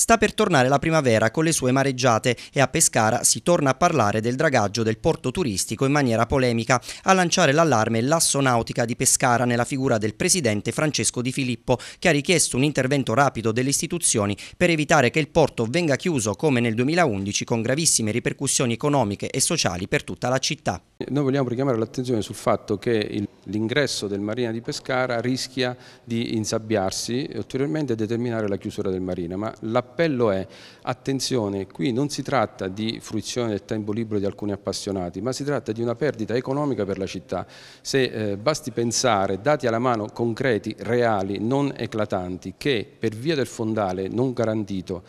Sta per tornare la primavera con le sue mareggiate e a Pescara si torna a parlare del dragaggio del porto turistico in maniera polemica, a lanciare l'allarme l'asso nautica di Pescara nella figura del presidente Francesco Di Filippo che ha richiesto un intervento rapido delle istituzioni per evitare che il porto venga chiuso come nel 2011 con gravissime ripercussioni economiche e sociali per tutta la città. Noi vogliamo richiamare l'attenzione sul fatto che l'ingresso del Marina di Pescara rischia di insabbiarsi e ulteriormente determinare la chiusura del Marina, ma la l'appello è attenzione, qui non si tratta di fruizione del tempo libero di alcuni appassionati, ma si tratta di una perdita economica per la città. Se eh, basti pensare, dati alla mano concreti, reali, non eclatanti, che per via del fondale non garantito,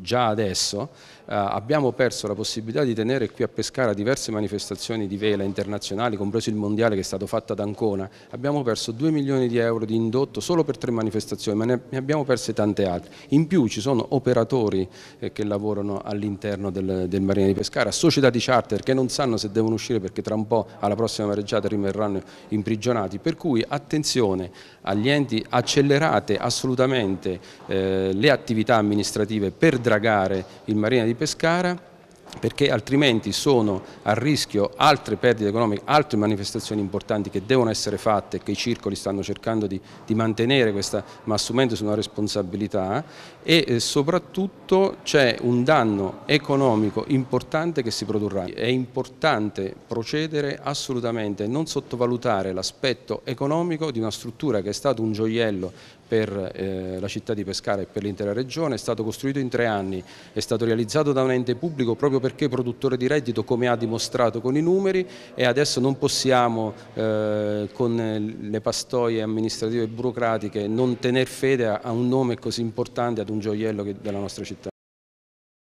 già adesso, eh, abbiamo perso la possibilità di tenere qui a Pescara diverse manifestazioni di vela internazionali, compreso il mondiale che è stato fatto ad Ancona, abbiamo perso 2 milioni di euro di indotto solo per tre manifestazioni, ma ne abbiamo perse tante altre. In più ci sono operazioni operatori eh, che lavorano all'interno del, del Marina di Pescara, società di charter che non sanno se devono uscire perché tra un po' alla prossima mareggiata rimarranno imprigionati, per cui attenzione agli enti, accelerate assolutamente eh, le attività amministrative per dragare il Marina di Pescara perché altrimenti sono a rischio altre perdite economiche, altre manifestazioni importanti che devono essere fatte, che i circoli stanno cercando di, di mantenere questa, ma assumendose una responsabilità e eh, soprattutto c'è un danno economico importante che si produrrà. È importante procedere assolutamente e non sottovalutare l'aspetto economico di una struttura che è stato un gioiello per eh, la città di Pescara e per l'intera regione, è stato costruito in tre anni, è stato realizzato da un ente pubblico proprio per perché produttore di reddito come ha dimostrato con i numeri e adesso non possiamo eh, con le pastoie amministrative e burocratiche non tener fede a, un nome così importante, ad un gioiello della nostra città.